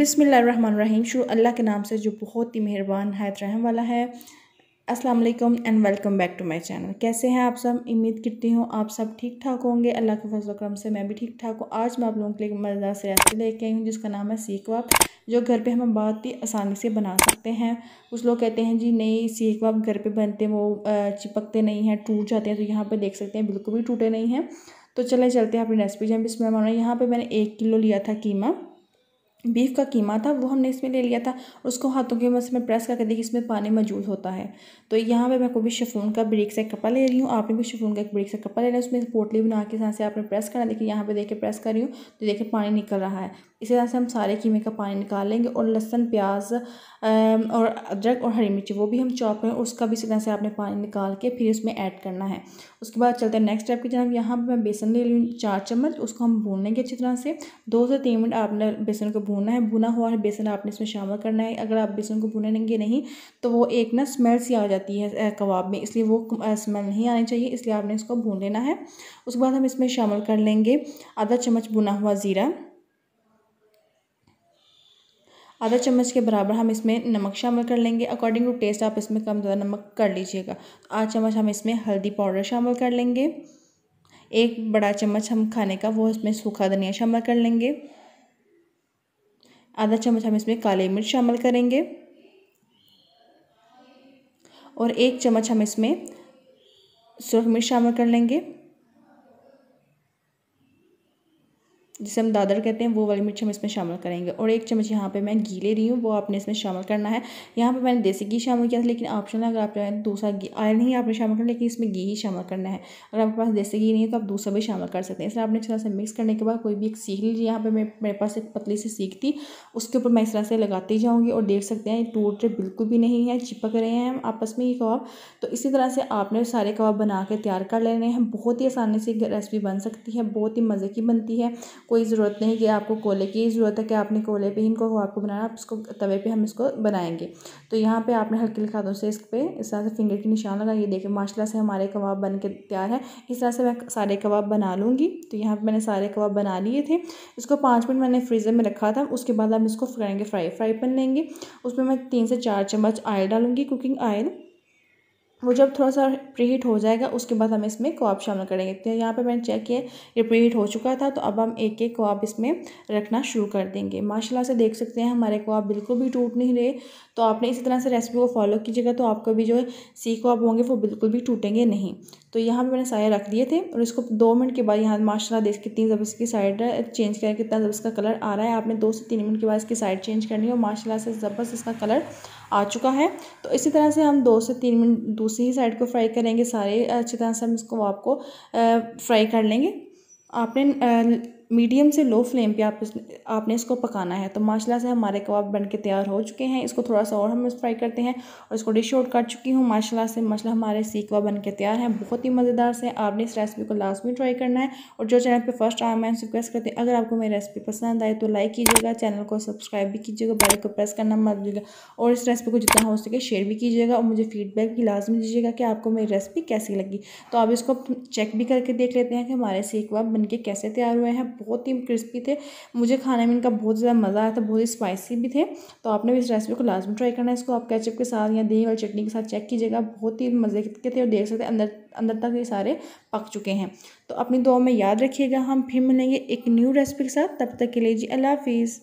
बिसमीम शुरू अल्लाह के नाम से जो बहुत ही मेहरबान नहायत रहम वाला है अस्सलाम वालेकुम and welcome back to my channel कैसे हैं आप सब उम्मीद करती हूँ आप सब ठीक ठाक होंगे अल्लाह के फजल करम से मैं भी ठीक ठाक हूँ आज मैं आप लोगों के लिए मज़ेदार से रेसिपी लेके आई हूँ जिसका नाम है सीकवाप जो घर पे हम बहुत ही आसानी से बना सकते हैं कुछ लोग कहते हैं जी नहीं सीकवाप घर पर बनते वो चिपकते नहीं हैं टूट जाते हैं तो यहाँ पर देख सकते हैं बिल्कुल भी टूटे नहीं हैं तो चले चलते हैं अपनी रेसिपी जहाँ इसमें यहाँ पर मैंने एक किलो लिया था कीमा बीफ का कीमा था वो हमने इसमें ले लिया था उसको हाथों के मस में प्रेस करके देखिए इसमें पानी मौजूद होता है तो यहाँ पे मैं को भी शफून का ब्रिक से कपड़ा ले रही हूँ आपने भी शफून का एक ब्रिक से कपड़ा लेना है उसमें पोटली बना के साथ से आपने प्रेस करना देखिए यहाँ पे देखे प्रेस कर रही हूँ तो देखिए पानी निकल रहा है इसी तरह से हम सारे कीमे का पानी निकाल लेंगे और लहसन प्याज और अदरक और हरी मिर्ची वो भी हम चॉप करें उसका भी इसी तरह से आपने पानी निकाल के फिर उसमें ऐड करना है उसके बाद चलते हैं नेक्स्ट स्टेप की जनाब यहाँ पर मैं बेसन ले रही हूँ चार चम्मच उसको हम भून लेंगे अच्छी तरह से दो से तीन मिनट आपने बेसन को भूनना है भुना हुआ है बेसन आपने इसमें शामिल करना है अगर आप बेसन को भुनेंगे नहीं तो वो एक ना स्मेल सी आ जाती है कबाब में इसलिए वो स्मेल नहीं आनी चाहिए इसलिए आपने इसको भून लेना है उसके बाद हम इसमें शामिल कर लेंगे आधा चम्मच भुना हुआ ज़ीरा आधा चम्मच के बराबर हम इसमें नमक शामिल कर लेंगे अकॉर्डिंग टू टेस्ट आप इसमें कम ज़्यादा नमक कर लीजिएगा आधा चम्मच हम इसमें हल्दी पाउडर शामिल कर लेंगे एक बड़ा चम्मच हम खाने का वो इसमें सूखा धनिया शामिल कर लेंगे आधा चम्मच हम इसमें काली मिर्च शामिल करेंगे और एक चम्मच हम इसमें सुरख मिर्च शामिल कर लेंगे जिसे हम दादर कहते हैं वो वाली मिर्च हम इसमें शामिल करेंगे और एक चम्मच यहाँ पे मैं घी ले रही हूँ वो आपने इसमें शामिल करना है यहाँ पे मैंने देसी घी शामिल किया था लेकिन ऑप्शन अगर आप चाहें तो दूसरा घी आयल नहीं आपने शामिल करना लेकिन इसमें घी ही शामिल करना है अगर आपके पास देसी घी नहीं है तो आप दूसरा भी शामिल कर सकते हैं इसलिए आपने इस तरह से मिक्स करने के बाद कोई भी एक सीख लीजिए यहाँ पर मेरे पास एक पतली सी सीख थी उसके ऊपर मैं इस तरह से लगाती जाऊँगी और देख सकते हैं टूट रहे बिल्कुल भी नहीं है चिपक रहे हैं आपस में ये कबाब तो इसी तरह से आपने सारे कबाब बना के तैयार कर लेने हैं बहुत ही आसानी से रेसिपी बन सकती है बहुत ही मज़े की बनती है कोई ज़रूरत नहीं कि आपको कोले की ज़रूरत है कि आपने कोले पे ही इनको आपको बनाना आप इसको तवे पे हम इसको बनाएंगे तो यहाँ पे आपने हल्के हल्के से इस पे इस तरह से फिंगर के निशान लगा ये देखिए माशाल्लाह से हमारे कबाब बन के तैयार है इस तरह से मैं सारे कबाब बना लूँगी तो यहाँ पर मैंने सारे कबाब बना लिए थे इसको पाँच मिनट मैंने फ्रीज़र में रखा था उसके बाद हम इसको करेंगे फ्राई फ्राई पन लेंगे उसमें मैं तीन से चार चम्मच ऑयल डालूँगी कुकिंग ऑयल वो जब थोड़ा सा प्रीहीट हो जाएगा उसके बाद हम इसमें कोआप शामिल करेंगे तो यहाँ पे मैंने चेक किया ये प्रीहीट हो चुका था तो अब हम एक एक कोआप इसमें रखना शुरू कर देंगे माशाल्लाह से देख सकते हैं हमारे कोआप बिल्कुल भी टूट नहीं रहे तो आपने इसी तरह से रेसिपी को फॉलो कीजिएगा तो आपको भी जो है सी कोआप होंगे वो बिल्कुल भी टूटेंगे नहीं तो यहाँ पर मैंने साया रख दिए थे और इसको दो मिनट के बाद यहाँ माशाला देख कितनी जब इसकी साइड चेंज करें कितना जब इसका कलर आ रहा है आपने दो से तीन मिनट के बाद इसकी साइड चेंज करनी है और माशाला से ज़बरदस्त इसका कलर आ चुका है तो इसी तरह से हम दो से तीन मिनट दूसरी ही साइड को फ्राई करेंगे सारे अच्छी तरह से हम इसको आपको फ्राई कर लेंगे आपने मीडियम से लो फ्लेम पे आप इस आपने इसको पकाना है तो माशाला से हमारे कबाब बन के तैयार हो चुके हैं इसको थोड़ा सा और हम फ्राई करते हैं और इसको डिश आउट कर चुकी हूँ माशाला से माशाला हमारे सीकवा बन के तैयार हैं बहुत ही मज़ेदार से आपने इस रेसिपी को लास्ट में ट्राई करना है और जो चैनल पर फर्स्ट टाइम मैं रिक्वेस्ट करती हूँ अगर आपको मेरी रेसिपी पसंद आए तो लाइक कीजिएगा चैनल को सब्सक्राइब भी कीजिएगा बैल को प्रेस करना मत दीजिएगा और इस रेसिपी को जितना हो सके शेयर भी कीजिएगा और मुझे फीडबैक भी लाजमी दीजिएगा कि आपको मेरी रेसिपी कैसी लगी तो आप इसको चेक भी करके देख लेते हैं कि हमारे सीकवा बन के कैसे तैयार हुए हैं बहुत ही क्रिस्पी थे मुझे खाने में इनका बहुत ज़्यादा मज़ा आया था बहुत ही स्पाइसी भी थे तो आपने भी इस रेसिपी को लाजमी ट्राई करना है इसको आप कैचअप के साथ या दही और चटनी के साथ चेक कीजिएगा बहुत ही मज़े के थे और देख सकते अंदर अंदर तक ये सारे पक चुके हैं तो अपनी दुआ में याद रखिएगा हम फिर मिलेंगे एक न्यू रेसिपी के साथ तब तक के लिए जी अल्लाह हाफिज़